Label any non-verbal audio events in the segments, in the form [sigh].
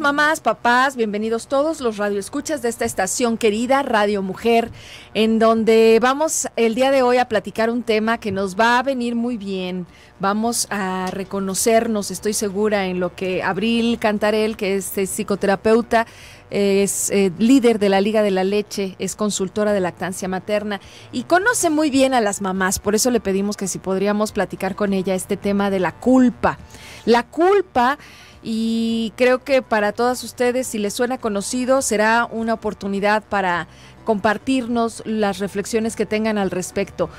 mamás, papás, bienvenidos todos los radioescuchas de esta estación querida Radio Mujer, en donde vamos el día de hoy a platicar un tema que nos va a venir muy bien. Vamos a reconocernos, estoy segura, en lo que Abril Cantarel, que es, psicoterapeuta, es eh, líder de la Liga de la Leche, es consultora de lactancia materna y conoce muy bien a las mamás. Por eso le pedimos que si podríamos platicar con ella este tema de la culpa. La culpa y creo que para todas ustedes, si les suena conocido, será una oportunidad para compartirnos las reflexiones que tengan al respecto.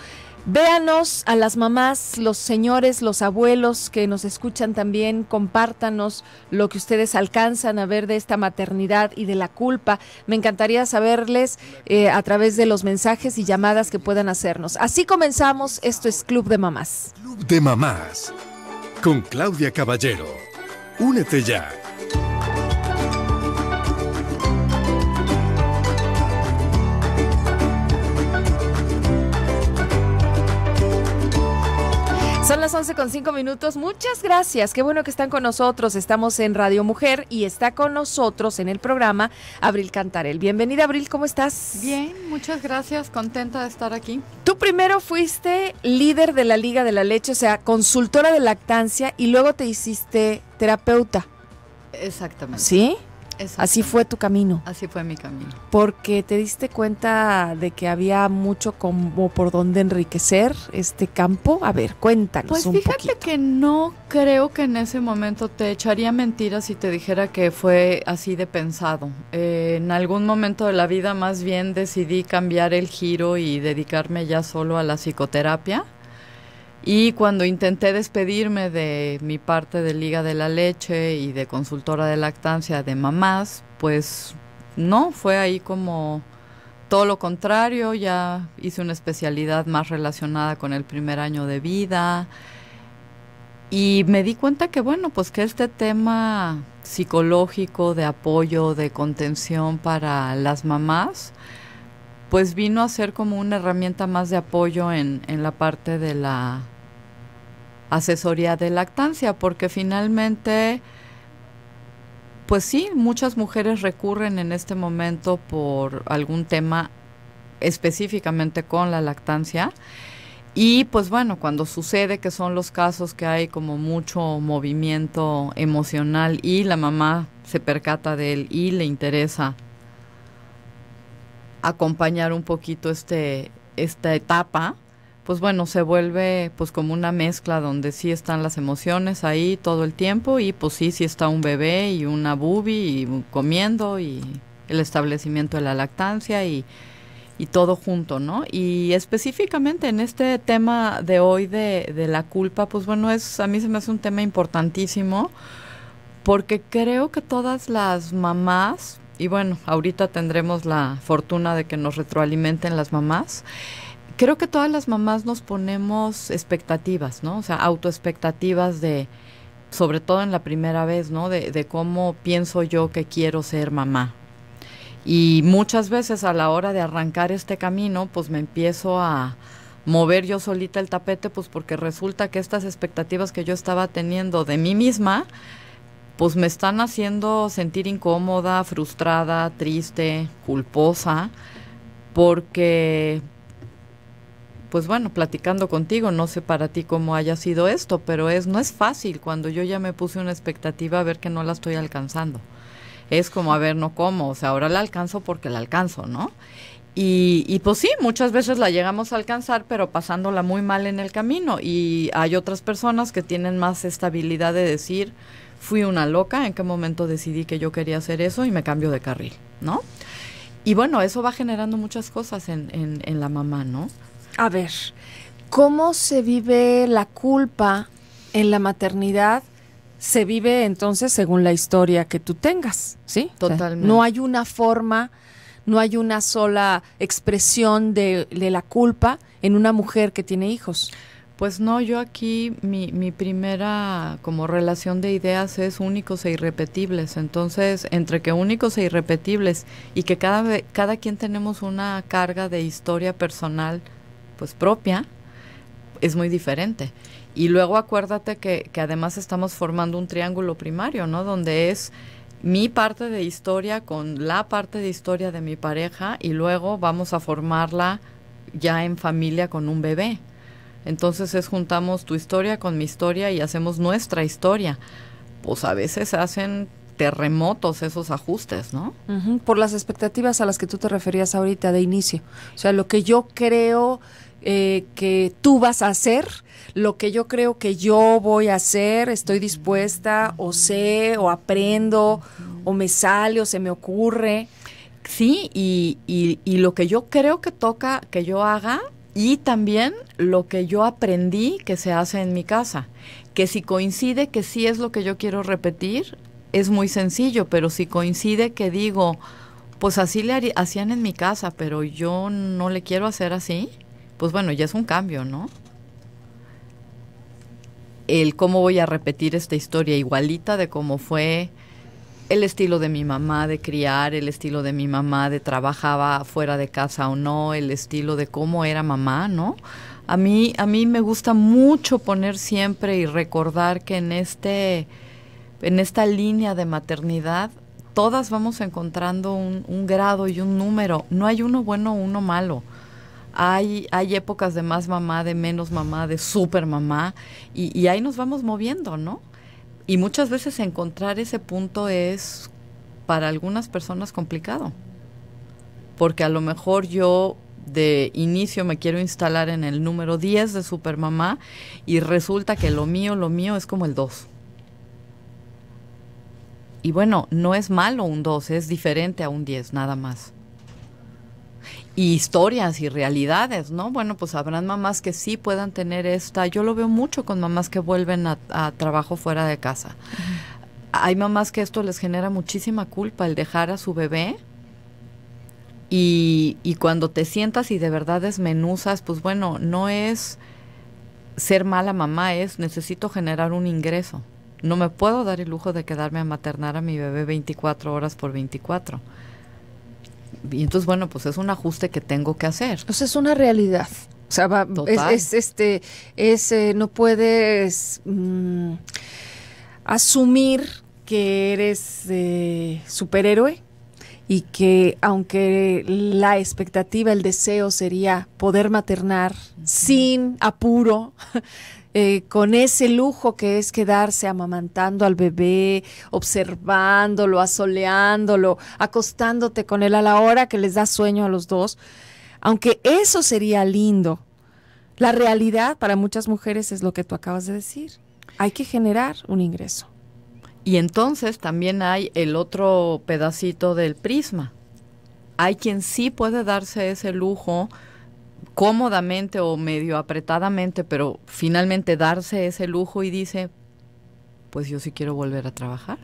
Véanos a las mamás, los señores, los abuelos que nos escuchan también, compártanos lo que ustedes alcanzan a ver de esta maternidad y de la culpa. Me encantaría saberles eh, a través de los mensajes y llamadas que puedan hacernos. Así comenzamos, esto es Club de Mamás. Club de Mamás con Claudia Caballero Únete ya. 11 con 5 minutos. Muchas gracias. Qué bueno que están con nosotros. Estamos en Radio Mujer y está con nosotros en el programa Abril Cantarel. Bienvenida, Abril. ¿Cómo estás? Bien, muchas gracias. Contenta de estar aquí. Tú primero fuiste líder de la Liga de la Leche, o sea, consultora de lactancia y luego te hiciste terapeuta. Exactamente. ¿Sí? Así fue tu camino. Así fue mi camino. Porque te diste cuenta de que había mucho como por dónde enriquecer este campo. A ver, cuéntanos. Pues fíjate que no creo que en ese momento te echaría mentiras si te dijera que fue así de pensado. Eh, en algún momento de la vida más bien decidí cambiar el giro y dedicarme ya solo a la psicoterapia. Y cuando intenté despedirme de mi parte de Liga de la Leche y de consultora de lactancia de mamás, pues no, fue ahí como todo lo contrario, ya hice una especialidad más relacionada con el primer año de vida. Y me di cuenta que, bueno, pues que este tema psicológico de apoyo, de contención para las mamás, pues vino a ser como una herramienta más de apoyo en, en la parte de la asesoría de lactancia, porque finalmente, pues sí, muchas mujeres recurren en este momento por algún tema específicamente con la lactancia. Y pues bueno, cuando sucede que son los casos que hay como mucho movimiento emocional y la mamá se percata de él y le interesa acompañar un poquito este, esta etapa, pues bueno, se vuelve pues como una mezcla donde sí están las emociones ahí todo el tiempo y pues sí, sí está un bebé y una bubi y comiendo y el establecimiento de la lactancia y, y todo junto, ¿no? Y específicamente en este tema de hoy de, de la culpa, pues bueno, es a mí se me hace un tema importantísimo porque creo que todas las mamás, y bueno, ahorita tendremos la fortuna de que nos retroalimenten las mamás, creo que todas las mamás nos ponemos expectativas, ¿no? O sea, autoexpectativas de, sobre todo en la primera vez, ¿no? De, cómo pienso yo que quiero ser mamá. Y muchas veces a la hora de arrancar este camino, pues me empiezo a, mover yo solita el tapete, pues porque resulta que estas expectativas que yo estaba teniendo de mí misma, pues me están haciendo sentir incómoda, frustrada, triste, culposa, porque pues bueno, platicando contigo, no sé para ti cómo haya sido esto, pero es no es fácil cuando yo ya me puse una expectativa a ver que no la estoy alcanzando. Es como, a ver, no como, o sea, ahora la alcanzo porque la alcanzo, ¿no? Y, pues sí, muchas veces la llegamos a alcanzar, pero pasándola muy mal en el camino. Y hay otras personas que tienen más estabilidad de decir, fui una loca, en qué momento decidí que yo quería hacer eso y me cambio de carril, ¿no? Y bueno, eso va generando muchas cosas en, en la mamá, ¿no? A ver, ¿cómo se vive la culpa en la maternidad? Se vive entonces según la historia que tú tengas, ¿sí? Totalmente. no hay una forma, no hay una sola expresión de, la culpa en una mujer que tiene hijos. Pues no, yo aquí mi, mi primera como relación de ideas es únicos e irrepetibles. Entonces, entre que únicos e irrepetibles y que cada, cada quien tenemos una carga de historia personal pues propia, es muy diferente. Y luego acuérdate que, además estamos formando un triángulo primario, ¿no? Donde es mi parte de historia con la parte de historia de mi pareja y luego vamos a formarla ya en familia con un bebé. Entonces es juntamos tu historia con mi historia y hacemos nuestra historia. Pues a veces hacen terremotos esos ajustes, ¿no? Por las expectativas a las que tú te referías ahorita de inicio. O sea, lo que yo creo eh, que tú vas a hacer, lo que yo creo que yo voy a hacer, estoy dispuesta o sé o aprendo o me sale o se me ocurre. Sí, y, y, y lo que yo creo que toca que yo haga y también lo que yo aprendí que se hace en mi casa, que si coincide que sí es lo que yo quiero repetir, es muy sencillo, pero si coincide que digo, pues así le hacían en mi casa, pero yo no le quiero hacer así, pues bueno, ya es un cambio, ¿no? El cómo voy a repetir esta historia igualita de cómo fue el estilo de mi mamá de criar, el estilo de mi mamá de trabajaba fuera de casa o no, el estilo de cómo era mamá, ¿no? A mí a mí me gusta mucho poner siempre y recordar que en este en esta línea de maternidad todas vamos encontrando un, un grado y un número. No hay uno bueno o uno malo. Hay, hay épocas de más mamá, de menos mamá, de super mamá, y, ahí nos vamos moviendo, ¿no? Y muchas veces encontrar ese punto es para algunas personas complicado, porque a lo mejor yo de inicio me quiero instalar en el número 10 de super mamá y resulta que lo mío, lo mío es como el 2. Y bueno, no es malo un 2, es diferente a un 10, nada más y historias y realidades, ¿no? Bueno, pues habrán mamás que sí puedan tener esta. Yo lo veo mucho con mamás que vuelven a, trabajo fuera de casa. Hay mamás que esto les genera muchísima culpa el dejar a su bebé. Y, y cuando te sientas y de verdad desmenuzas, pues bueno, no es ser mala mamá, es necesito generar un ingreso. No me puedo dar el lujo de quedarme a maternar a mi bebé 24 horas por 24. Y entonces, bueno, pues es un ajuste que tengo que hacer. entonces es una realidad. O sea, va, es, este, eh, no puedes mm, asumir que eres eh, superhéroe y que aunque la expectativa, el deseo sería poder maternar sin apuro, eh, con ese lujo que es quedarse amamantando al bebé, observándolo, asoleándolo, acostándote con él a la hora que les da sueño a los dos. Aunque eso sería lindo, la realidad para muchas mujeres es lo que tú acabas de decir. Hay que generar un ingreso. Y entonces también hay el otro pedacito del prisma. Hay quien sí puede darse ese lujo cómodamente o medio apretadamente, pero finalmente darse ese lujo y dice, pues yo sí quiero volver a trabajar.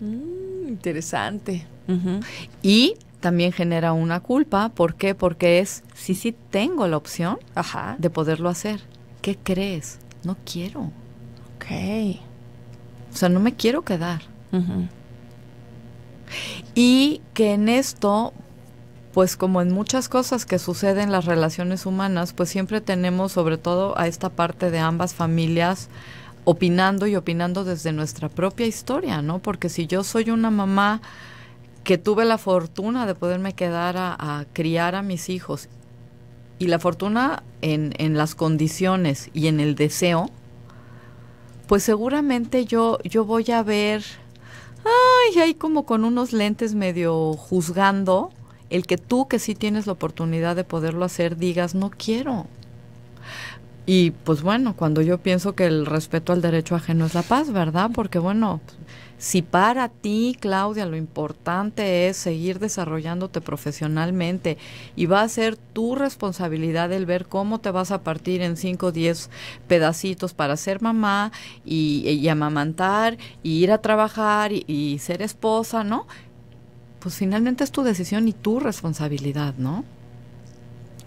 Mm, interesante. Y también genera una culpa, ¿por qué? Porque es, sí, sí tengo la opción de poderlo hacer. ¿Qué crees? No quiero. Ok. O sea, no me quiero quedar. Y que en esto pues como en muchas cosas que suceden en las relaciones humanas, pues siempre tenemos sobre todo a esta parte de ambas familias opinando y opinando desde nuestra propia historia, ¿no? Porque si yo soy una mamá que tuve la fortuna de poderme quedar a, criar a mis hijos y la fortuna en, las condiciones y en el deseo, pues seguramente yo, yo voy a ver, ay, ahí como con unos lentes medio juzgando el que tú que sí tienes la oportunidad de poderlo hacer digas no quiero. Y pues bueno, cuando yo pienso que el respeto al derecho ajeno es la paz, ¿verdad? Porque bueno, si para ti, Claudia, lo importante es seguir desarrollándote profesionalmente y va a ser tu responsabilidad el ver cómo te vas a partir en 5 o 10 pedacitos para ser mamá y, amamantar y ir a trabajar y ser esposa, ¿no? pues finalmente es tu decisión y tu responsabilidad, ¿no?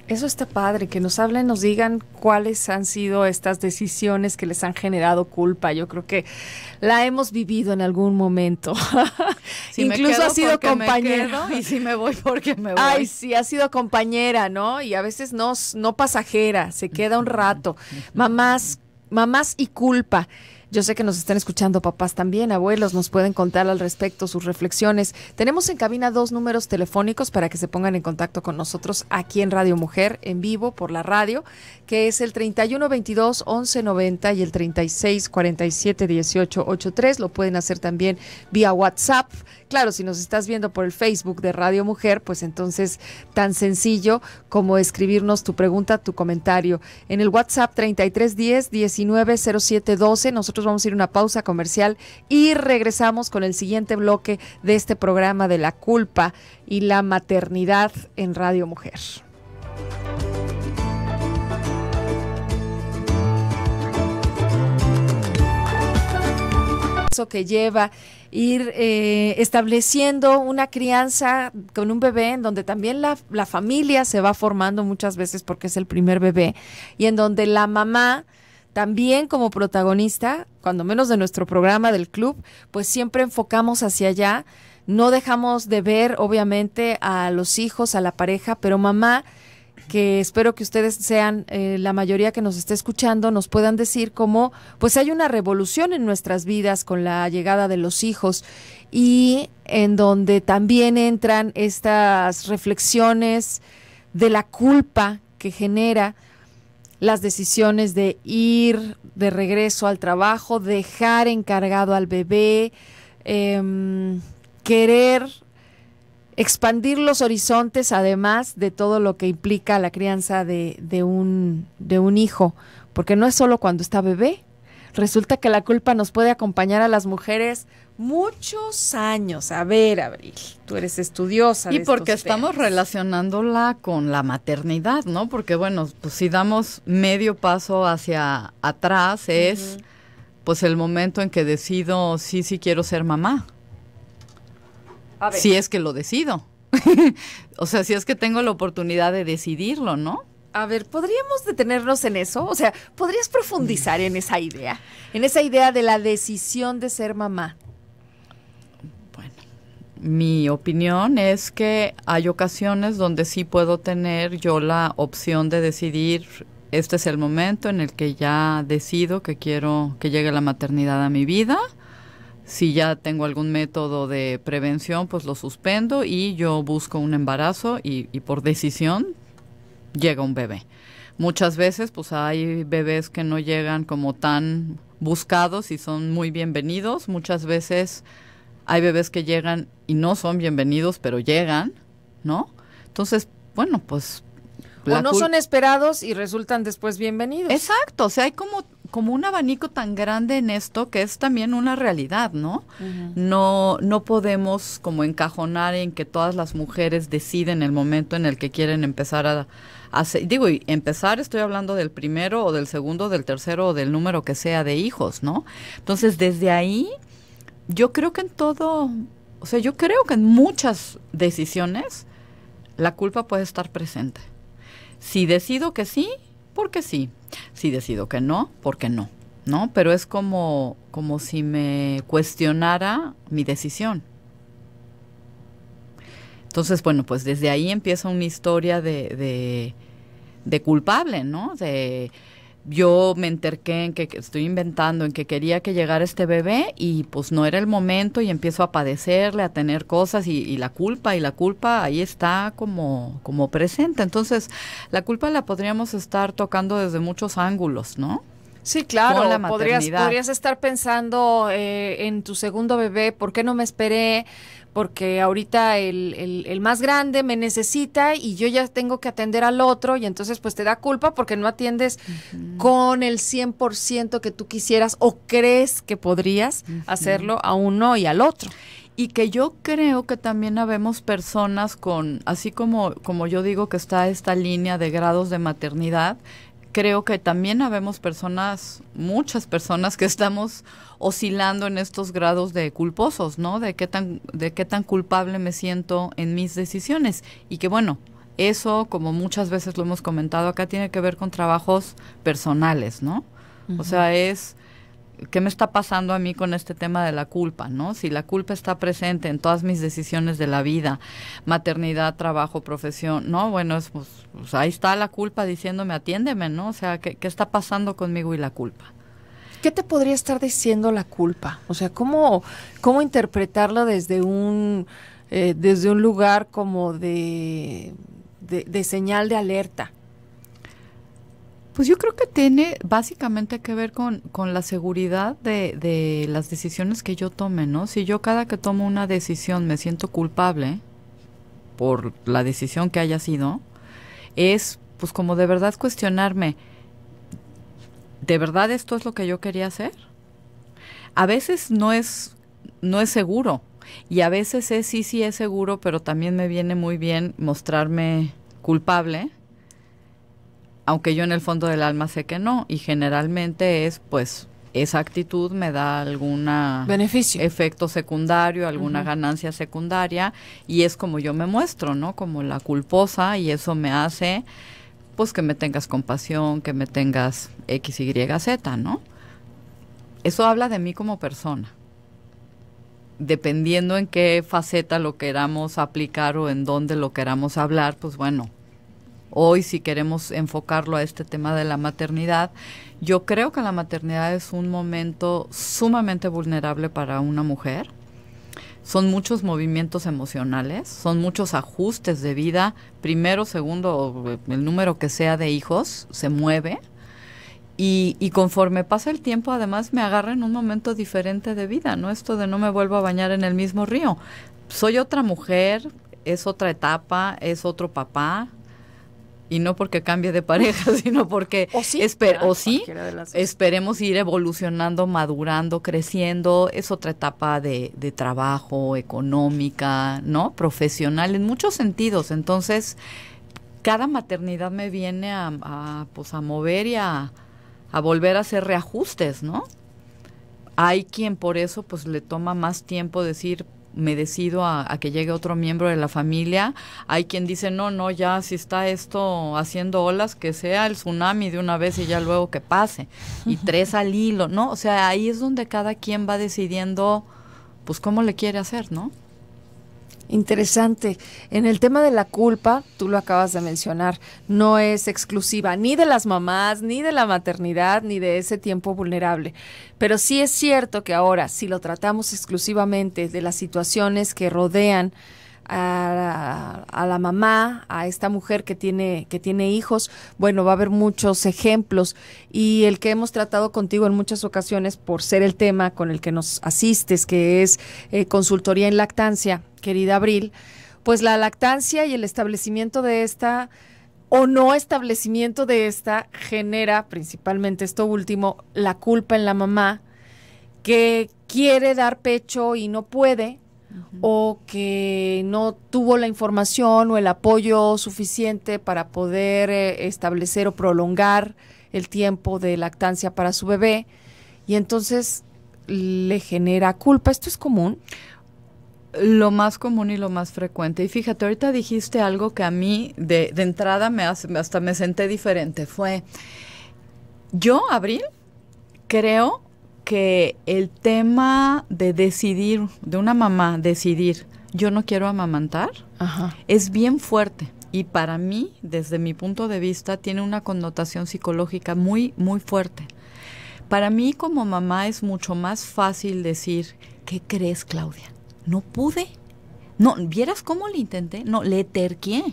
Eso está padre, que nos hablen, nos digan cuáles han sido estas decisiones que les han generado culpa. Yo creo que la hemos vivido en algún momento. [laughs] Incluso ha sido compañero. y si me voy porque me voy. Ay, sí, ha sido compañera, ¿no? Y a veces no, no pasajera, se queda un rato. Mamás, mamás y culpa. Yo sé que nos están escuchando papás también, abuelos, nos pueden contar al respecto sus reflexiones. Tenemos en cabina dos números telefónicos para que se pongan en contacto con nosotros aquí en Radio Mujer, en vivo, por la radio, que es el 3122-1190 y el 3647-1883. Lo pueden hacer también vía WhatsApp. Claro, si nos estás viendo por el Facebook de Radio Mujer, pues entonces tan sencillo como escribirnos tu pregunta, tu comentario. En el WhatsApp 3310 doce, nosotros vamos a ir a una pausa comercial y regresamos con el siguiente bloque de este programa de la culpa y la maternidad en Radio Mujer. que lleva ir eh, estableciendo una crianza con un bebé en donde también la, la familia se va formando muchas veces porque es el primer bebé y en donde la mamá también como protagonista, cuando menos de nuestro programa del club, pues siempre enfocamos hacia allá. No dejamos de ver, obviamente, a los hijos, a la pareja, pero mamá, que espero que ustedes sean eh, la mayoría que nos esté escuchando, nos puedan decir cómo, pues hay una revolución en nuestras vidas con la llegada de los hijos y en donde también entran estas reflexiones de la culpa que genera las decisiones de ir de regreso al trabajo, dejar encargado al bebé, em, querer expandir los horizontes, además de todo lo que implica la crianza de, de, un, de un hijo, porque no es solo cuando está bebé, Resulta que la culpa nos puede acompañar a las mujeres muchos años. A ver, Abril, tú eres estudiosa. Y porque estamos relacionándola con la maternidad, ¿no? Porque bueno, pues si damos medio paso hacia atrás es pues el momento en que decido sí, sí quiero ser mamá. Si es que lo decido. [laughs] o sea, si es que tengo la oportunidad de decidirlo, ¿no? A ver, ¿podríamos detenernos en eso? O sea, ¿podrías profundizar en esa idea? En esa idea de la decisión de ser mamá. Bueno, mi opinión es que hay ocasiones donde sí puedo tener yo la opción de decidir, este es el momento en el que ya decido que quiero que llegue la maternidad a mi vida. Si ya tengo algún método de prevención, pues lo suspendo y yo busco un embarazo y, y por decisión llega un bebé. Muchas veces pues hay bebés que no llegan como tan buscados y son muy bienvenidos. Muchas veces hay bebés que llegan y no son bienvenidos, pero llegan, ¿no? Entonces, bueno, pues... O no son esperados y resultan después bienvenidos. Exacto, o sea, hay como como un abanico tan grande en esto que es también una realidad, ¿no? No no podemos como encajonar en que todas las mujeres deciden el momento en el que quieren empezar a, hacer digo, y empezar estoy hablando del primero o del segundo, del tercero o del número que sea de hijos, ¿no? Entonces, desde ahí yo creo que en todo, o sea, yo creo que en muchas decisiones la culpa puede estar presente. Si decido que sí, porque sí si decido que no, porque no, ¿no? Pero es como, como si me cuestionara mi decisión. Entonces, bueno, pues desde ahí empieza una historia de, de, de culpable, ¿no? De yo me enterqué en que, estoy inventando, en que quería que llegara este bebé y pues no era el momento y empiezo a padecerle, a tener cosas y, la culpa, y la culpa ahí está como, como presente. Entonces, la culpa la podríamos estar tocando desde muchos ángulos, ¿no? Sí, claro, la podrías, podrías estar pensando eh, en tu segundo bebé, ¿por qué no me esperé? porque ahorita el, el, más grande me necesita y yo ya tengo que atender al otro y entonces pues te da culpa porque no atiendes con el 100% que tú quisieras o crees que podrías hacerlo a uno y al otro. Y que yo creo que también habemos personas con, así como, como yo digo que está esta línea de grados de maternidad, creo que también habemos personas, muchas personas que estamos oscilando en estos grados de culposos, ¿no? De qué tan, de qué tan culpable me siento en mis decisiones. Y que bueno, eso, como muchas veces lo hemos comentado acá, tiene que ver con trabajos personales, ¿no? O sea, es ¿qué me está pasando a mí con este tema de la culpa? ¿no? Si la culpa está presente en todas mis decisiones de la vida, maternidad, trabajo, profesión, no, bueno, pues, pues, ahí está la culpa diciéndome, atiéndeme, ¿no? O sea, ¿qué, está pasando conmigo y la culpa? ¿qué te podría estar diciendo la culpa? O sea, ¿cómo, cómo interpretarla desde un, eh, desde un lugar como de, de, señal de alerta? Pues yo creo que tiene básicamente que ver con, con la seguridad de, de, las decisiones que yo tome, ¿no? Si yo cada que tomo una decisión me siento culpable por la decisión que haya sido, es pues como de verdad cuestionarme, ¿de verdad esto es lo que yo quería hacer? A veces no es, no es seguro y a veces es sí, sí es seguro, pero también me viene muy bien mostrarme culpable aunque yo en el fondo del alma sé que no, y generalmente es pues esa actitud me da alguna beneficio efecto secundario alguna ganancia secundaria y es como yo me muestro no como la culposa y eso me hace pues que me tengas compasión que me tengas x y z no eso habla de mí como persona dependiendo en qué faceta lo queramos aplicar o en dónde lo queramos hablar pues bueno hoy si queremos enfocarlo a este tema de la maternidad, yo creo que la maternidad es un momento sumamente vulnerable para una mujer. Son muchos movimientos emocionales, son muchos ajustes de vida, primero, segundo, eh, el número que sea de hijos, se mueve. Y, conforme pasa el tiempo, además me agarra en un momento diferente de vida, ¿no? Esto de no me vuelvo a bañar en el mismo río. Soy otra mujer, es otra etapa, es otro papá, y no porque cambie de pareja, [laughs] sino porque o sí, esperemos ir evolucionando, madurando, creciendo, es otra etapa de, trabajo, económica, ¿no? Profesional, en muchos sentidos. Entonces, cada maternidad me viene a, a, pues a mover y a, a volver a hacer reajustes, ¿no? Hay quien por eso pues le toma más tiempo decir, me decido a, que llegue otro miembro de la familia. Hay quien dice, no, no, ya si está esto haciendo olas, que sea el tsunami de una vez y ya luego que pase. Y tres al hilo, ¿no? O sea, ahí es donde cada quien va decidiendo, pues, cómo le quiere hacer, ¿no? Interesante. En el tema de la culpa, tú lo acabas de mencionar, no es exclusiva ni de las mamás, ni de la maternidad, ni de ese tiempo vulnerable. Pero sí es cierto que ahora, si lo tratamos exclusivamente de las situaciones que rodean, a, la mamá, a esta mujer que tiene, que tiene hijos. Bueno, va a haber muchos ejemplos y el que hemos tratado contigo en muchas ocasiones por ser el tema con el que nos asistes, que es eh, consultoría en lactancia, querida Abril, pues la lactancia y el establecimiento de esta o no establecimiento de esta genera principalmente esto último, la culpa en la mamá que quiere dar pecho y no puede, o que no tuvo la información o el apoyo suficiente para poder eh, establecer o prolongar el tiempo de lactancia para su bebé y entonces le genera culpa. ¿Esto es común? Lo más común y lo más frecuente. Y fíjate, ahorita dijiste algo que a mí de, de entrada me hace, hasta me senté diferente. Fue, yo, Abril, creo que el tema de decidir, de una mamá decidir, yo no quiero amamantar, es bien fuerte. Y para mí, desde mi punto de vista, tiene una connotación psicológica muy, muy fuerte. Para mí como mamá es mucho más fácil decir, ¿qué crees Claudia? No pude. No, ¿vieras cómo le intenté? No, le terqué.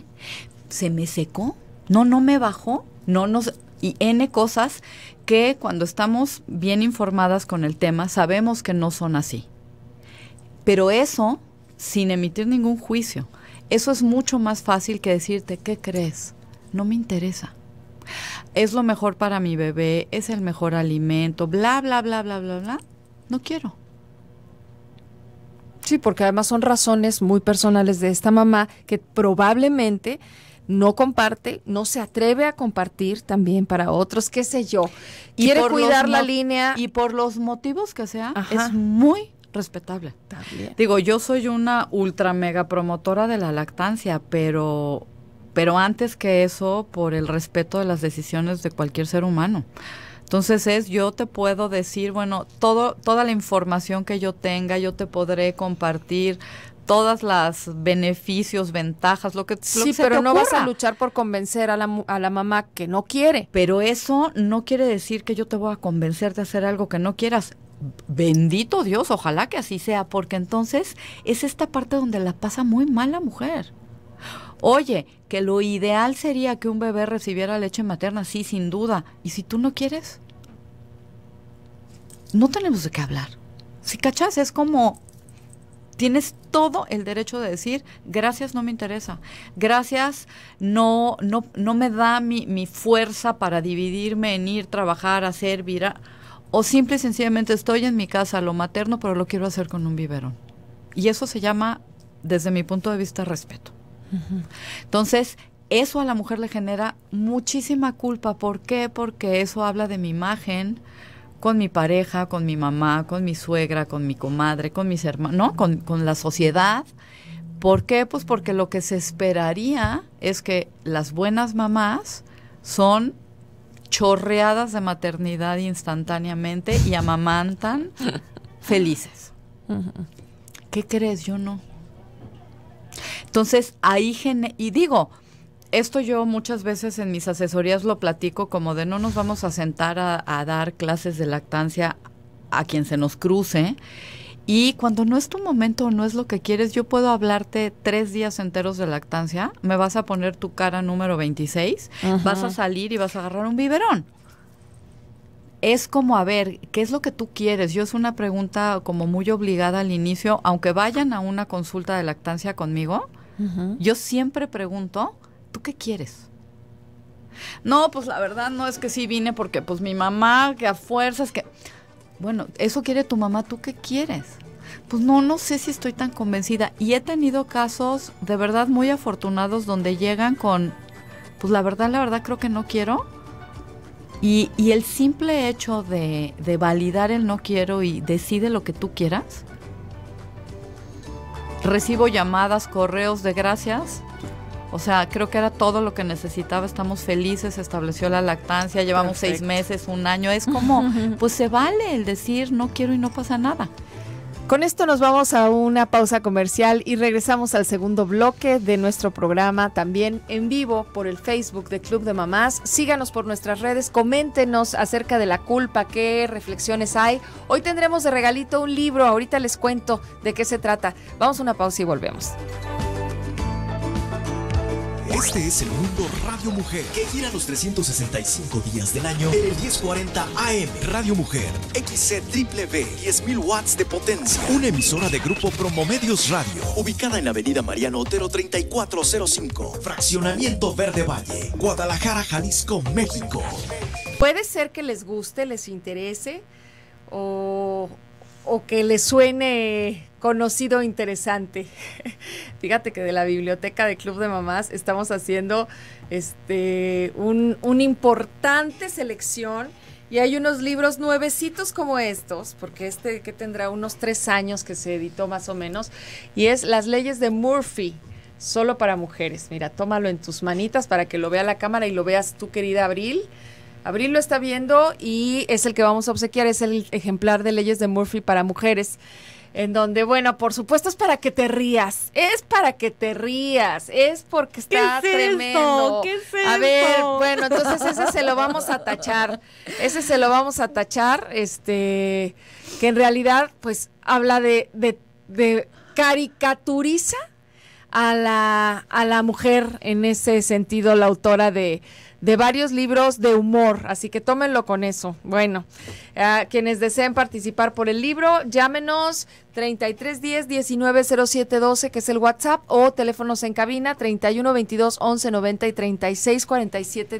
Se me secó. No, no me bajó. No, no y N cosas que cuando estamos bien informadas con el tema sabemos que no son así. Pero eso sin emitir ningún juicio. Eso es mucho más fácil que decirte, ¿qué crees? No me interesa. Es lo mejor para mi bebé, es el mejor alimento, bla, bla, bla, bla, bla, bla. No quiero. Sí, porque además son razones muy personales de esta mamá que probablemente no comparte, no se atreve a compartir también para otros, qué sé yo. Quiere cuidar la línea. Y por los motivos que sea, es muy respetable. Digo, yo soy una ultra mega promotora de la lactancia, pero pero antes que eso, por el respeto de las decisiones de cualquier ser humano. Entonces es, yo te puedo decir, bueno, todo, toda la información que yo tenga, yo te podré compartir, todas las beneficios, ventajas, lo que, sí, pero no vas a luchar por convencer a la, a la mamá que no quiere. Pero eso no quiere decir que yo te voy a convencer de hacer algo que no quieras bendito Dios, ojalá que así sea, porque entonces es esta parte donde la pasa muy mal la mujer. Oye, que lo ideal sería que un bebé recibiera leche materna, sí, sin duda. ¿Y si tú no quieres? No tenemos de qué hablar. Si cachas, es como Tienes todo el derecho de decir, gracias no me interesa, gracias no, no, no me da mi, fuerza para dividirme en ir, trabajar, hacer, virar, o simple y sencillamente estoy en mi casa, lo materno, pero lo quiero hacer con un biberón. Y eso se llama, desde mi punto de vista, respeto. Entonces, eso a la mujer le genera muchísima culpa. ¿Por qué? Porque eso habla de mi imagen, con mi pareja, con mi mamá, con mi suegra, con mi comadre, con mis hermanos, ¿no? Con, con la sociedad. ¿Por qué? Pues porque lo que se esperaría es que las buenas mamás son chorreadas de maternidad instantáneamente y amamantan [laughs] felices. ¿Qué crees? Yo no. Entonces, ahí, y digo, esto yo muchas veces en mis asesorías lo platico como de no nos vamos a sentar a, dar clases de lactancia a quien se nos cruce. Y cuando no es tu momento o no es lo que quieres, yo puedo hablarte tres días enteros de lactancia, me vas a poner tu cara número 26, vas a salir y vas a agarrar un biberón es como a ver, ¿qué es lo que tú quieres? Yo es una pregunta como muy obligada al inicio, aunque vayan a una consulta de lactancia conmigo, yo siempre pregunto ¿tú qué quieres? No, pues la verdad no es que sí vine porque pues mi mamá, que a fuerzas, que... Bueno, eso quiere tu mamá, ¿tú qué quieres? Pues no, no sé si estoy tan convencida. Y he tenido casos de verdad muy afortunados donde llegan con, pues la verdad, la verdad creo que no quiero. Y, el simple hecho de, de validar el no quiero y decide lo que tú quieras. Recibo llamadas, correos de gracias o sea, creo que era todo lo que necesitaba, estamos felices, estableció la lactancia, llevamos seis meses, un año, es como, [laughs] pues se vale el decir no quiero y no pasa nada. Con esto nos vamos a una pausa comercial y regresamos al segundo bloque de nuestro programa, también en vivo por el Facebook de Club de Mamás. Síganos por nuestras redes, coméntenos acerca de la culpa, qué reflexiones hay. Hoy tendremos de regalito un libro, ahorita les cuento de qué se trata. Vamos a una pausa y volvemos. Este es el mundo Radio Mujer, que gira los 365 días del año en el 1040 AM. Radio Mujer, XCW, 10.000 watts de potencia. Una emisora de Grupo Promomedios Radio, ubicada en la Avenida Mariano Otero 3405, Fraccionamiento Verde Valle, Guadalajara, Jalisco, México. Puede ser que les guste, les interese o, o que les suene conocido e interesante. [laughs] Fíjate que de la biblioteca de Club de Mamás estamos haciendo este un, importante selección y hay unos libros nuevecitos como estos, porque este que tendrá unos tres años que se editó más o menos, y es Las leyes de Murphy, solo para mujeres. Mira, tómalo en tus manitas para que lo vea la cámara y lo veas tu querida Abril. Abril lo está viendo y es el que vamos a obsequiar, es el ejemplar de leyes de Murphy para mujeres en donde, bueno, por supuesto es para que te rías, es para que te rías, es porque está ¿Qué es ¿Qué a ver, bueno, entonces ese se lo vamos a tachar, ese se lo vamos a tachar, este, que en realidad, pues, habla de, de, de caricaturiza a la mujer en ese sentido, la autora de de varios libros de humor, así que tómenlo con eso. Bueno, a quienes deseen participar por el libro, llámenos 3310 190712, que es el WhatsApp, o teléfonos en cabina 3122 1190 y 36 47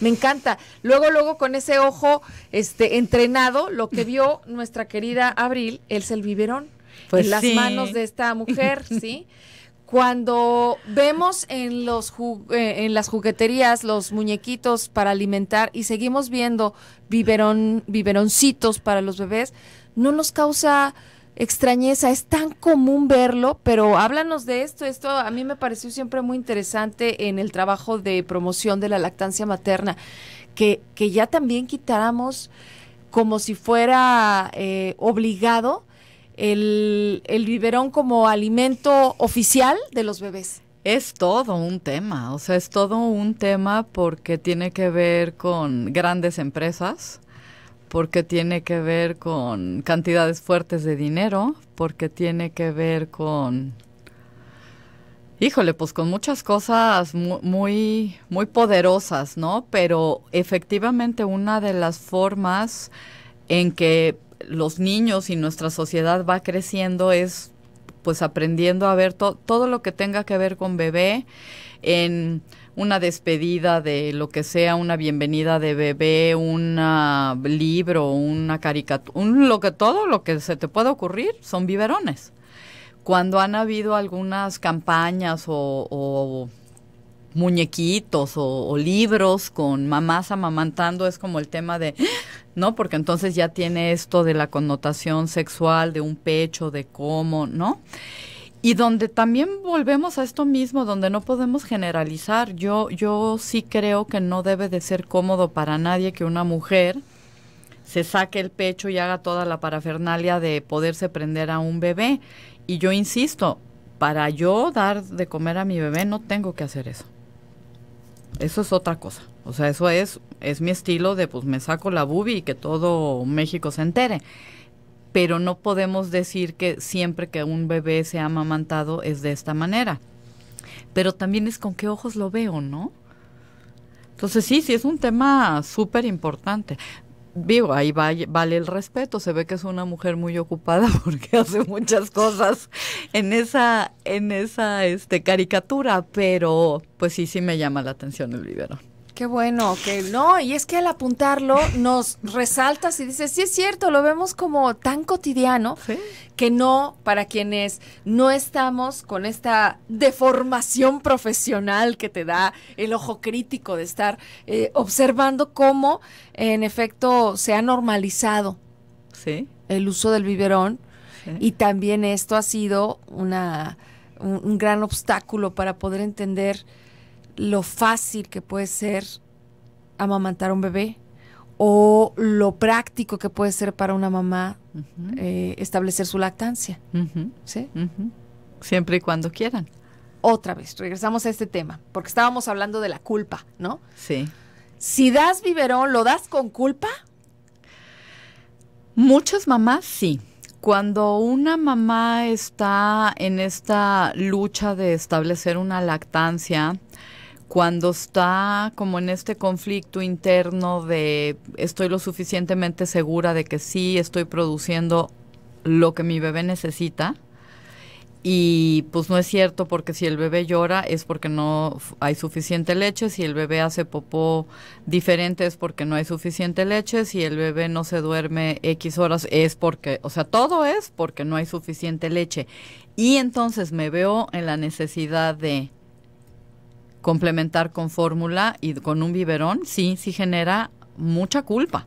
Me encanta. Luego, luego, con ese ojo este, entrenado, lo que vio [laughs] nuestra querida Abril es el biberón. Pues en las manos de esta mujer, ¿sí? [laughs] cuando vemos en, los eh, en las jugueterías los muñequitos para alimentar y seguimos viendo biberón, biberoncitos para los bebés, no nos causa extrañeza, es tan común verlo, pero háblanos de esto, esto a mí me pareció siempre muy interesante en el trabajo de promoción de la lactancia materna, que, que ya también quitáramos como si fuera eh, obligado el, el biberón como alimento oficial de los bebés. Es todo un tema, o sea, es todo un tema porque tiene que ver con grandes empresas, porque tiene que ver con cantidades fuertes de dinero, porque tiene que ver con, híjole, pues con muchas cosas muy, muy poderosas, ¿no? Pero efectivamente una de las formas en que los niños y nuestra sociedad va creciendo es pues aprendiendo a ver todo lo que tenga que ver con bebé en una despedida de lo que sea, una bienvenida de bebé, un libro, una caricatura, un, lo que todo lo que se te pueda ocurrir son biberones. Cuando han habido algunas campañas o muñequitos o, libros con mamás amamantando es como el tema de, ¿no? Porque entonces ya tiene esto de la connotación sexual, de un pecho, de cómo, ¿no? Y donde también volvemos a esto mismo, donde no podemos generalizar. Yo, yo sí creo que no debe de ser cómodo para nadie que una mujer se saque el pecho y haga toda la parafernalia de poderse prender a un bebé. Y yo insisto, para yo dar de comer a mi bebé no tengo que hacer eso. Eso es otra cosa. O sea, eso es, es mi estilo de pues me saco la bubi y que todo México se entere. Pero no podemos decir que siempre que un bebé se ha amamantado es de esta manera. Pero también es con qué ojos lo veo, ¿no? Entonces sí, sí, es un tema súper importante. Vivo ahí vale el respeto, se ve que es una mujer muy ocupada [laughs] porque hace muchas cosas en esa, en esa este, caricatura, pero pues sí, sí me llama la atención el biberón. Qué bueno, que no, y es que al apuntarlo nos resaltas y dices, sí es cierto, lo vemos como tan cotidiano que no, para quienes no estamos con esta deformación profesional que te da el ojo crítico de estar eh, observando cómo en efecto se ha normalizado el uso del biberón y también esto ha sido una, un gran obstáculo para poder entender lo fácil que puede ser amamantar a un bebé o lo práctico que puede ser para una mamá eh, establecer su lactancia. Siempre y cuando quieran. Otra vez, regresamos a este tema, porque estábamos hablando de la culpa, ¿no? Sí. Si das biberón, ¿lo das con culpa? Muchas mamás sí cuando una mamá está en esta lucha de establecer una lactancia, cuando está como en este conflicto interno de estoy lo suficientemente segura de que sí estoy produciendo lo que mi bebé necesita y pues no es cierto porque si el bebé llora es porque no hay suficiente leche, si el bebé hace popó diferente es porque no hay suficiente leche, si el bebé no se duerme X horas es porque, o sea, todo es porque no hay suficiente leche. Y entonces me veo en la necesidad de complementar con fórmula y con un biberón, sí, sí genera mucha culpa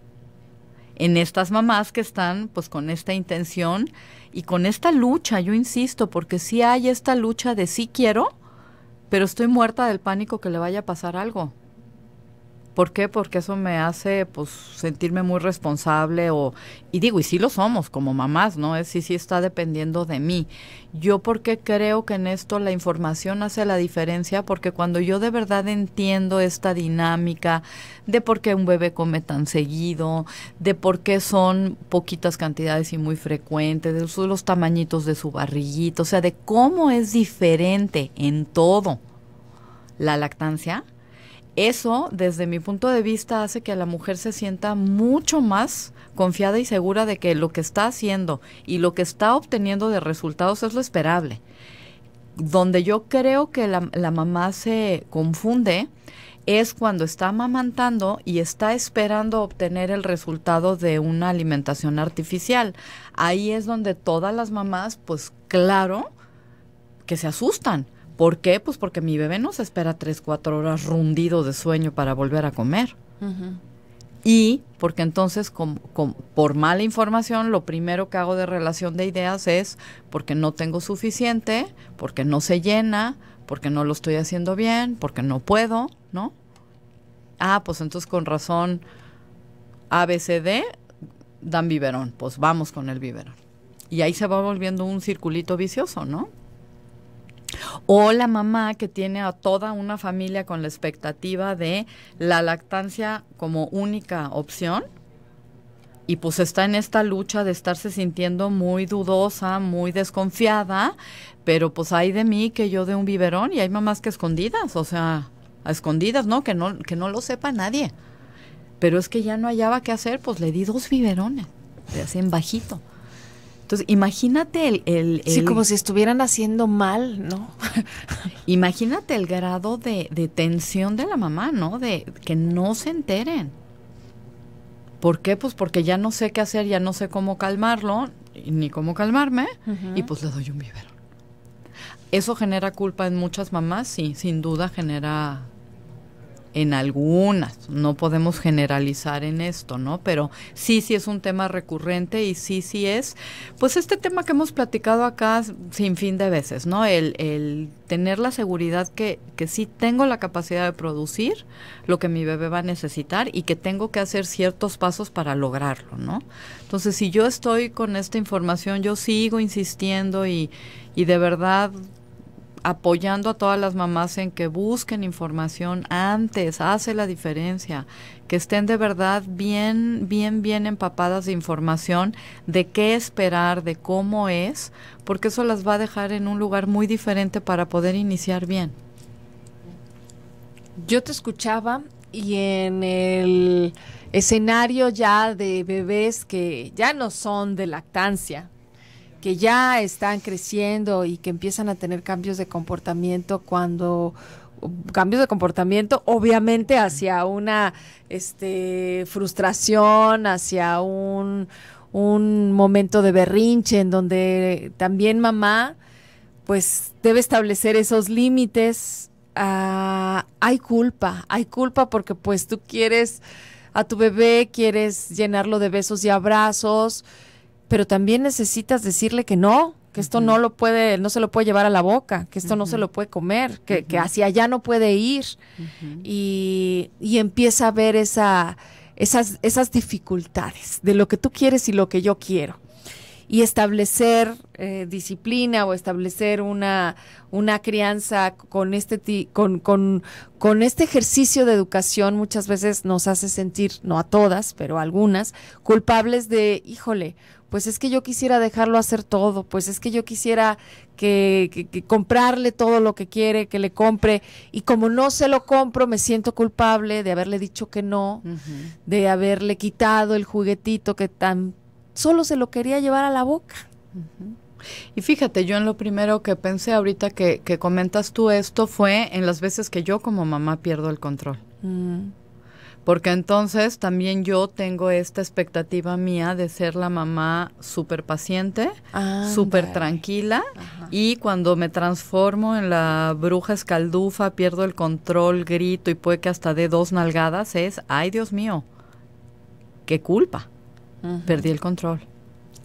en estas mamás que están pues con esta intención y con esta lucha, yo insisto, porque sí hay esta lucha de sí quiero, pero estoy muerta del pánico que le vaya a pasar algo. ¿Por qué? Porque eso me hace pues sentirme muy responsable o y digo, y sí lo somos como mamás, ¿no? Es sí sí está dependiendo de mí. Yo porque creo que en esto la información hace la diferencia porque cuando yo de verdad entiendo esta dinámica de por qué un bebé come tan seguido, de por qué son poquitas cantidades y muy frecuentes, de los tamañitos de su barriguito, o sea, de cómo es diferente en todo la lactancia eso, desde mi punto de vista, hace que la mujer se sienta mucho más confiada y segura de que lo que está haciendo y lo que está obteniendo de resultados es lo esperable. Donde yo creo que la, la mamá se confunde es cuando está amamantando y está esperando obtener el resultado de una alimentación artificial. Ahí es donde todas las mamás, pues claro, que se asustan ¿Por qué? Pues porque mi bebé no se espera tres, cuatro horas rundido de sueño para volver a comer. Y porque entonces por mala información lo primero que hago de relación de ideas es porque no tengo suficiente, porque no se llena, porque no lo estoy haciendo bien, porque no puedo, ¿no? Ah, pues entonces con razón ABCD dan biberón, pues vamos con el biberón. Y ahí se va volviendo un circulito vicioso, ¿no? O la mamá que tiene a toda una familia con la expectativa de la lactancia como única opción y pues está en esta lucha de estarse sintiendo muy dudosa, muy desconfiada, pero pues hay de mí que yo de un biberón y hay mamás que escondidas, o sea, escondidas, ¿no? Que no, que no lo sepa nadie. Pero es que ya no hallaba qué hacer, pues le di dos biberones, le hacen bajito. Entonces, imagínate el, sí, como si estuvieran haciendo mal, ¿no? [laughs] imagínate el grado de, tensión de la mamá, ¿no? De que no se enteren. ¿Por qué? Pues porque ya no sé qué hacer, ya no sé cómo calmarlo, ni cómo calmarme, y pues le doy un biberón. ¿Eso genera culpa en muchas mamás? y sin duda genera en algunas, no podemos generalizar en esto, ¿no? Pero sí, sí es un tema recurrente y sí, sí es, pues este tema que hemos platicado acá sin fin de veces, ¿no? El, el tener la seguridad que, sí tengo la capacidad de producir lo que mi bebé va a necesitar y que tengo que hacer ciertos pasos para lograrlo, ¿no? Entonces, si yo estoy con esta información, yo sigo insistiendo y, y de verdad apoyando a todas las mamás en que busquen información antes, hace la diferencia, que estén de verdad bien, bien, bien empapadas de información de qué esperar, de cómo es, porque eso las va a dejar en un lugar muy diferente para poder iniciar bien. Yo te escuchaba y en el escenario ya de bebés que ya no son de lactancia, que ya están creciendo y que empiezan a tener cambios de comportamiento cuando cambios de comportamiento, obviamente hacia una este, frustración, hacia un, momento de berrinche en donde también mamá pues debe establecer esos límites. Ah, hay culpa, hay culpa porque pues tú quieres a tu bebé, quieres llenarlo de besos y abrazos pero también necesitas decirle que no, que esto no lo puede, no se lo puede llevar a la boca, que esto no se lo puede comer, que, hacia allá no puede ir. Y, y, empieza a ver esa, esas, esas dificultades de lo que tú quieres y lo que yo quiero. Y establecer eh, disciplina o establecer una, una crianza con este, con, con este ejercicio de educación muchas veces nos hace sentir, no a todas, pero a algunas, culpables de, híjole, pues es que yo quisiera dejarlo hacer todo, pues es que yo quisiera que, comprarle todo lo que quiere, que le compre, y como no se lo compro, me siento culpable de haberle dicho que no, de haberle quitado el juguetito que tan solo se lo quería llevar a la boca. Y fíjate, yo en lo primero que pensé ahorita que, que, comentas tú esto fue en las veces que yo como mamá pierdo el control. Mm porque entonces también yo tengo esta expectativa mía de ser la mamá súper paciente, súper tranquila, y cuando me transformo en la bruja escaldufa, pierdo el control, grito y puede que hasta dé dos nalgadas, es, ay Dios mío, qué culpa, perdí el control.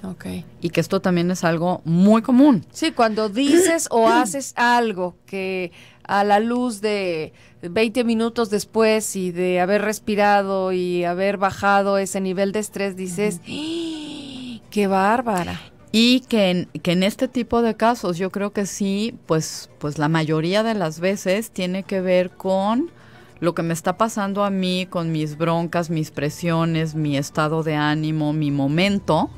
Okay. Y que esto también es algo muy común. Sí, cuando dices o haces algo que a la luz de 20 minutos después y de haber respirado y haber bajado ese nivel de estrés, dices, ¡Ah! ¡qué bárbara! Y que en, que en este tipo de casos yo creo que sí, pues, pues la mayoría de las veces tiene que ver con lo que me está pasando a mí, con mis broncas, mis presiones, mi estado de ánimo, mi momento,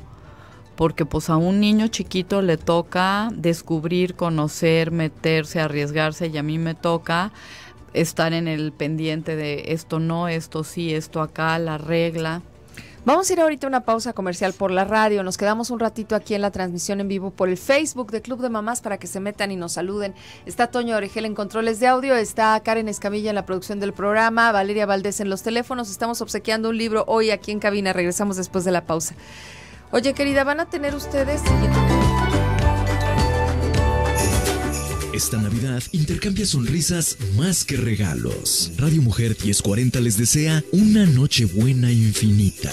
porque pues a un niño chiquito le toca descubrir, conocer, meterse, arriesgarse y a mí me toca estar en el pendiente de esto no, esto sí, esto acá, la regla. Vamos a ir ahorita a una pausa comercial por la radio. Nos quedamos un ratito aquí en la transmisión en vivo por el Facebook de Club de Mamás para que se metan y nos saluden. Está Toño Orejel en controles de audio, está Karen Escamilla en la producción del programa, Valeria Valdés en los teléfonos. Estamos obsequiando un libro hoy aquí en cabina. Regresamos después de la pausa. Oye, querida, ¿van a tener ustedes? Esta Navidad intercambia sonrisas más que regalos. Radio Mujer 1040 les desea una noche buena infinita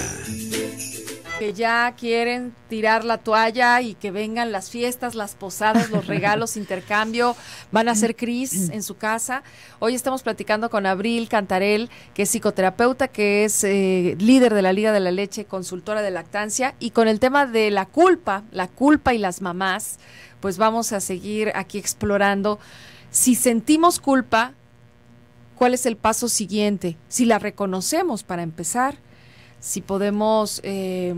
que ya quieren tirar la toalla y que vengan las fiestas, las posadas, los [laughs] regalos, intercambio, van a ser Cris mm. en su casa. Hoy estamos platicando con Abril Cantarel, que es psicoterapeuta, que es eh, líder de la Liga de la Leche, consultora de lactancia, y con el tema de la culpa, la culpa y las mamás, pues vamos a seguir aquí explorando. Si sentimos culpa, ¿cuál es el paso siguiente? Si la reconocemos para empezar si podemos eh,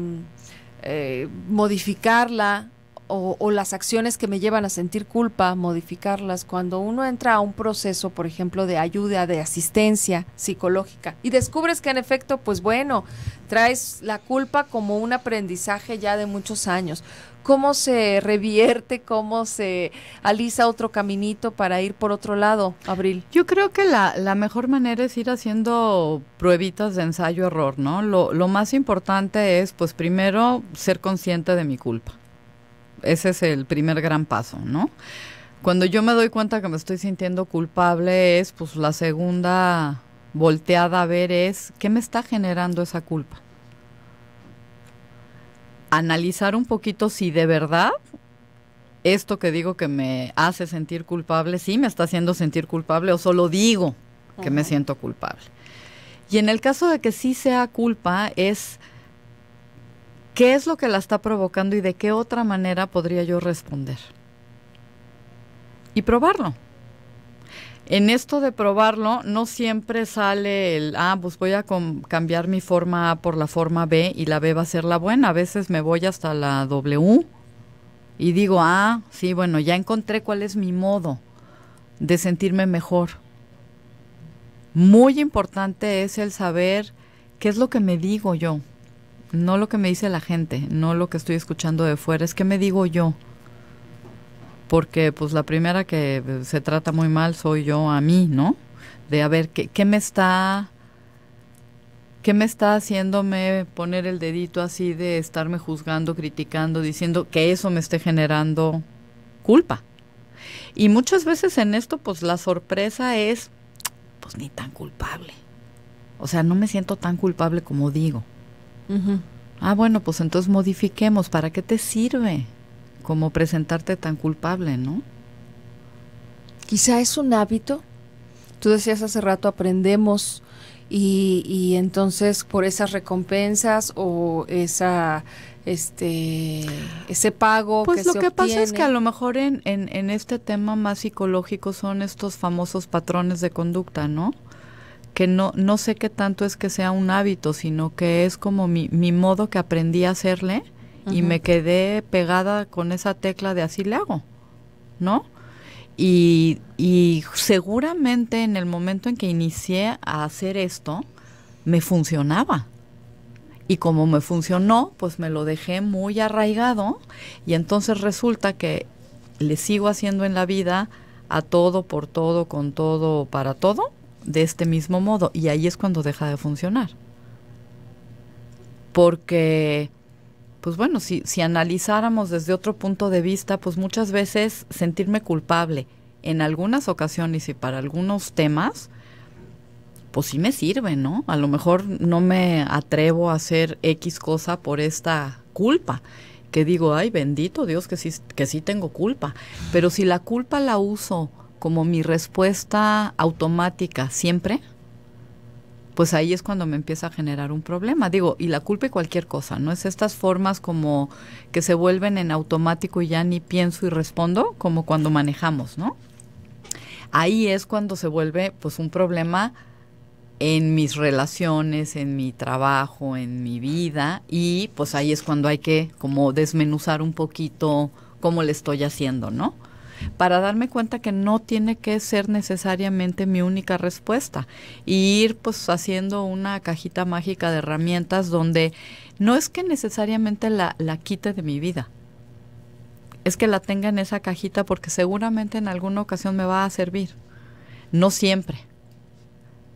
eh, modificarla o, las acciones que me llevan a sentir culpa, modificarlas. Cuando uno entra a un proceso, por ejemplo, de ayuda, de asistencia psicológica, y descubres que en efecto, pues bueno, traes la culpa como un aprendizaje ya de muchos años cómo se revierte, cómo se alisa otro caminito para ir por otro lado, Abril? Yo creo que la, mejor manera es ir haciendo pruebitas de ensayo-error, ¿no? Lo, lo más importante es, pues primero, ser consciente de mi culpa. Ese es el primer gran paso, ¿no? Cuando yo me doy cuenta que me estoy sintiendo culpable es, pues la segunda volteada a ver es, ¿qué me está generando esa culpa? analizar un poquito si de verdad esto que digo que me hace sentir culpable, sí me está haciendo sentir culpable o solo digo que me siento culpable. Y en el caso de que sí sea culpa es qué es lo que la está provocando y de qué otra manera podría yo responder. Y probarlo en esto de probarlo, no siempre sale el, ah, pues voy a cambiar mi forma A por la forma B y la B va a ser la buena. A veces me voy hasta la W y digo, ah, sí, bueno, ya encontré cuál es mi modo de sentirme mejor. Muy importante es el saber qué es lo que me digo yo, no lo que me dice la gente, no lo que estoy escuchando de fuera, es qué me digo yo porque pues la primera que eh, se trata muy mal soy yo a mí, ¿no? De a ver qué, me está qué me está haciéndome poner el dedito así de estarme juzgando, criticando, diciendo que eso me esté generando culpa. Y muchas veces en esto pues la sorpresa es pues ni tan culpable. O sea, no me siento tan culpable como digo. Ah, bueno, pues entonces modifiquemos. ¿Para qué te sirve? como presentarte tan culpable, ¿no? Quizá es un hábito. Tú decías hace rato, aprendemos y, entonces por esas recompensas o esa este ese pago pues lo que pasa es que a lo mejor en, en, este tema más psicológico son estos famosos patrones de conducta no que no no sé qué tanto es que sea un hábito sino que es como mi, mi modo que aprendí a hacerle y me quedé pegada con esa tecla de así le hago, ¿no? Y, y, seguramente en el momento en que inicié a hacer esto, me funcionaba. Y como me funcionó, pues me lo dejé muy arraigado y entonces resulta que le sigo haciendo en la vida a todo, por todo, con todo, para todo, de este mismo modo. Y ahí es cuando deja de funcionar. Porque pues bueno, si, si analizáramos desde otro punto de vista, pues muchas veces sentirme culpable en algunas ocasiones y para algunos temas, pues sí me sirve, ¿no? A lo mejor no me atrevo a hacer X cosa por esta culpa, que digo, ay, bendito Dios que sí, que sí tengo culpa, pero si la culpa la uso como mi respuesta automática siempre, pues ahí es cuando me empieza a generar un problema. Digo, y la culpa y cualquier cosa, ¿no? Es estas formas como que se vuelven en automático y ya ni pienso y respondo, como cuando manejamos, ¿no? Ahí es cuando se vuelve pues un problema en mis relaciones, en mi trabajo, en mi vida y pues ahí es cuando hay que como desmenuzar un poquito cómo le estoy haciendo, ¿no? para darme cuenta que no tiene que ser necesariamente mi única respuesta y ir pues haciendo una cajita mágica de herramientas donde no es que necesariamente la, la quite de mi vida, es que la tenga en esa cajita porque seguramente en alguna ocasión me va a servir, no siempre,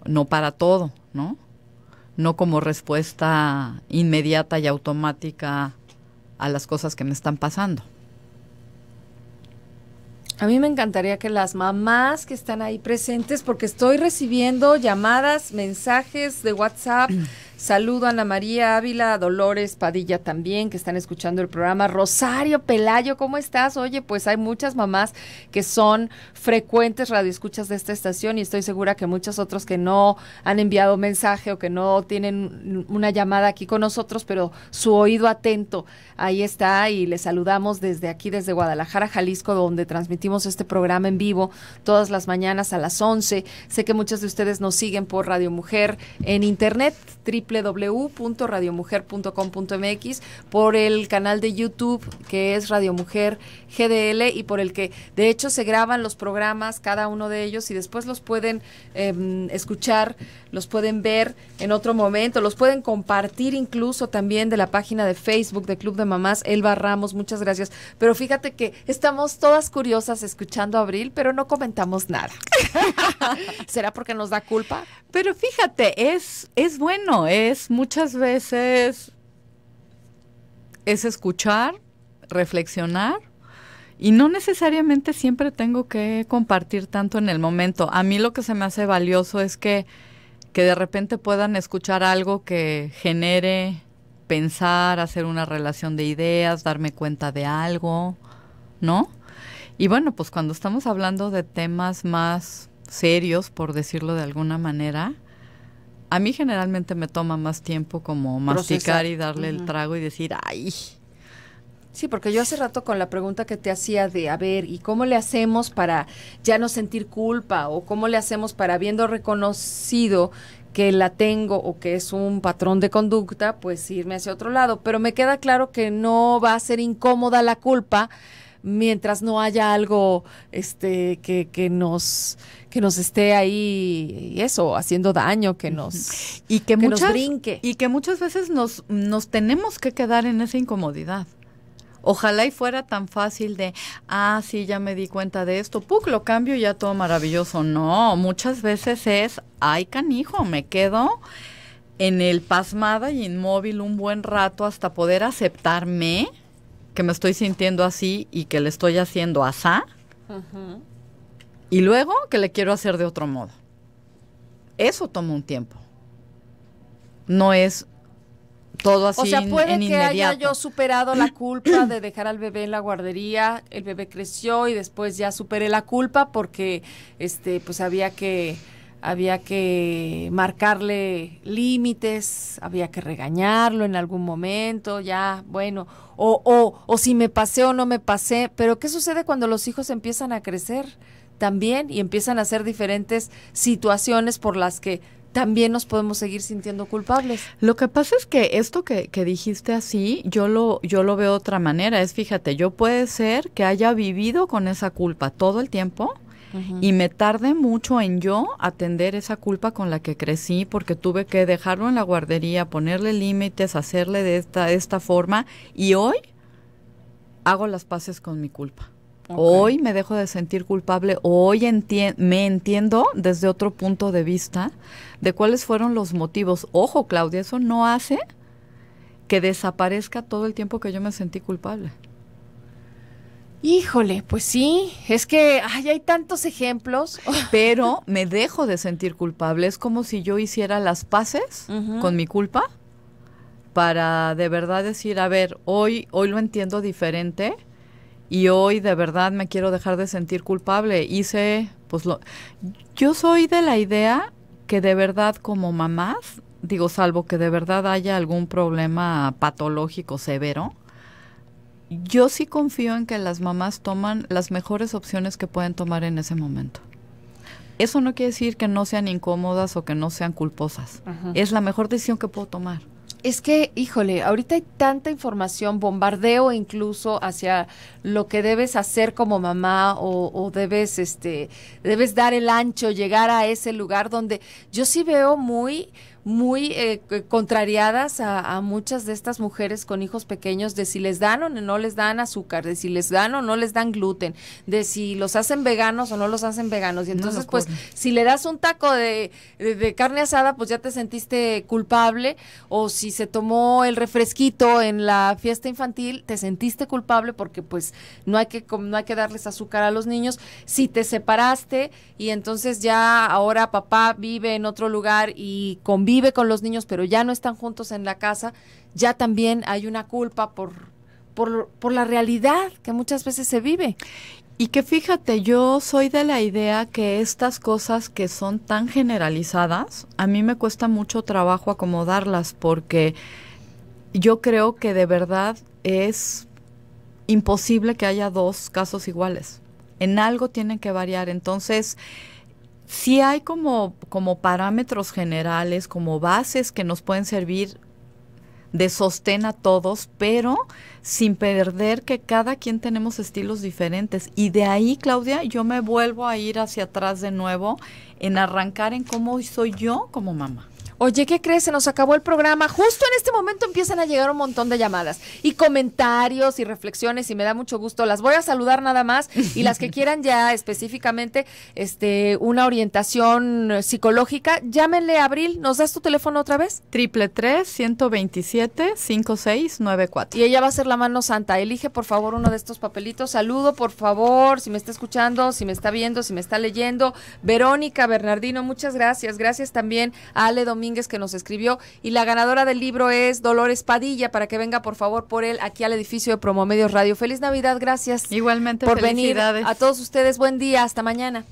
no para todo, ¿no? No como respuesta inmediata y automática a las cosas que me están pasando. A mí me encantaría que las mamás que están ahí presentes, porque estoy recibiendo llamadas, mensajes de WhatsApp. [clears throat] Saludo a Ana María Ávila, Dolores Padilla también, que están escuchando el programa. Rosario Pelayo, ¿cómo estás? Oye, pues hay muchas mamás que son frecuentes radioescuchas de esta estación y estoy segura que muchos otros que no han enviado mensaje o que no tienen una llamada aquí con nosotros, pero su oído atento ahí está y les saludamos desde aquí, desde Guadalajara, Jalisco, donde transmitimos este programa en vivo todas las mañanas a las 11. Sé que muchos de ustedes nos siguen por Radio Mujer en internet, www.radiomujer.com.mx, por el canal de YouTube que es Radio Mujer GDL y por el que de hecho se graban los programas, cada uno de ellos, y después los pueden em, escuchar, los pueden ver en otro momento, los pueden compartir incluso también de la página de Facebook de Club de Mamás, Elba Ramos, muchas gracias. Pero fíjate que estamos todas curiosas escuchando a Abril, pero no comentamos nada. [laughs] ¿Será porque nos da culpa? Pero fíjate, es, es bueno, es muchas veces es escuchar, reflexionar y no necesariamente siempre tengo que compartir tanto en el momento. A mí lo que se me hace valioso es que, que de repente puedan escuchar algo que genere pensar, hacer una relación de ideas, darme cuenta de algo, ¿no? Y bueno, pues cuando estamos hablando de temas más serios, por decirlo de alguna manera, a mí generalmente me toma más tiempo como masticar y darle el trago y decir, ay. Sí, porque yo hace rato con la pregunta que te hacía de, a ver, ¿y cómo le hacemos para ya no sentir culpa? ¿O cómo le hacemos para, habiendo reconocido que la tengo o que es un patrón de conducta, pues irme hacia otro lado? Pero me queda claro que no va a ser incómoda la culpa, mientras no haya algo este, que, que, nos, que nos esté ahí, eso, haciendo daño, que nos, y que, brinque. Y que muchas veces nos, nos tenemos que quedar en esa incomodidad. Ojalá y fuera tan fácil de, ah, sí, ya me di cuenta de esto, puc, lo cambio y ya todo maravilloso. No, muchas veces es, ay, canijo, me quedo en el pasmada y inmóvil un buen rato hasta poder aceptarme que me estoy sintiendo así y que le estoy haciendo asá. Y luego que le quiero hacer de otro modo. Eso toma un tiempo. No es todo así. O sea, puede que haya yo superado la culpa de dejar al bebé en la guardería, el bebé creció y después ya superé la culpa porque este pues había que había que marcarle límites, había que regañarlo en algún momento, ya, bueno, o, o, o si me pasé o no me pasé, pero ¿qué sucede cuando los hijos empiezan a crecer también y empiezan a hacer diferentes situaciones por las que también nos podemos seguir sintiendo culpables. Lo que pasa es que esto que, que, dijiste así, yo lo, yo lo veo de otra manera. Es fíjate, yo puede ser que haya vivido con esa culpa todo el tiempo y me tardé mucho en yo atender esa culpa con la que crecí porque tuve que dejarlo en la guardería, ponerle límites, hacerle de esta, forma y hoy hago las paces con mi culpa. Hoy me dejo de sentir culpable, hoy me entiendo desde otro punto de vista de cuáles fueron los motivos. Ojo, Claudia, eso no hace que desaparezca todo el tiempo que yo me sentí culpable. Híjole, pues sí, es que hay tantos ejemplos. [laughs] Pero [laughs] me dejo de sentir culpable. Es como si yo hiciera las paces con mi culpa para de verdad decir, a ver, hoy, hoy lo entiendo diferente y hoy de verdad me quiero dejar de sentir culpable. Hice, pues lo, yo soy de la idea que de verdad como mamás, digo, salvo que de verdad haya algún problema patológico severo, yo sí confío en que las mamás toman las mejores opciones que pueden tomar en ese momento. Eso no quiere decir que no sean incómodas o que no sean culposas. Es la mejor decisión que puedo tomar. Es que, híjole, ahorita hay tanta información, bombardeo incluso hacia lo que debes hacer como mamá o, o, debes, este, debes dar el ancho, llegar a ese lugar donde yo sí veo muy, muy eh, contrariadas a, muchas de estas mujeres con hijos pequeños de si les dan o no les dan azúcar, de si les dan o no les dan gluten, de si los hacen veganos o no los hacen veganos. Y entonces, pues, si le das un taco de, carne asada, pues ya te sentiste culpable, o si se tomó el refresquito en la fiesta infantil, te sentiste culpable porque pues no hay que, no hay que darles azúcar a los niños. Si te separaste y entonces ya ahora papá vive en otro lugar y convive vive con los niños, pero ya no están juntos en la casa, ya también hay una culpa por, por, por la realidad que muchas veces se vive. Y que fíjate, yo soy de la idea que estas cosas que son tan generalizadas, a mí me cuesta mucho trabajo acomodarlas porque yo creo que de verdad es imposible que haya dos casos iguales. En algo tienen que variar. Entonces, sí hay como, parámetros generales, como bases que nos pueden servir de sostén a todos, pero sin perder que cada quien tenemos estilos diferentes. Y de ahí, Claudia, yo me vuelvo a ir hacia atrás de nuevo en arrancar en cómo soy yo como mamá. Oye, ¿qué crees? Se nos acabó el programa. Justo en este momento empiezan a llegar un montón de llamadas y comentarios y reflexiones y me da mucho gusto. Las voy a saludar nada más y las que [laughs] quieran ya específicamente este una orientación psicológica, llámenle a Abril. ¿Nos das tu teléfono otra vez? Triple tres ciento veintisiete seis nueve Y ella va a ser la mano santa. Elige por favor uno de estos papelitos. Saludo por favor, si me está escuchando, si me está viendo, si me está leyendo. Verónica Bernardino, muchas gracias. Gracias también a Ale Domínguez que nos escribió y la ganadora del libro es Dolores Padilla para que venga por favor por él aquí al edificio de Promomedios Radio. Feliz Navidad, gracias. Igualmente por venir. A todos ustedes buen día, hasta mañana.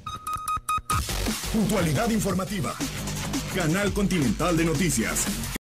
Puntualidad informativa. Canal Continental de Noticias.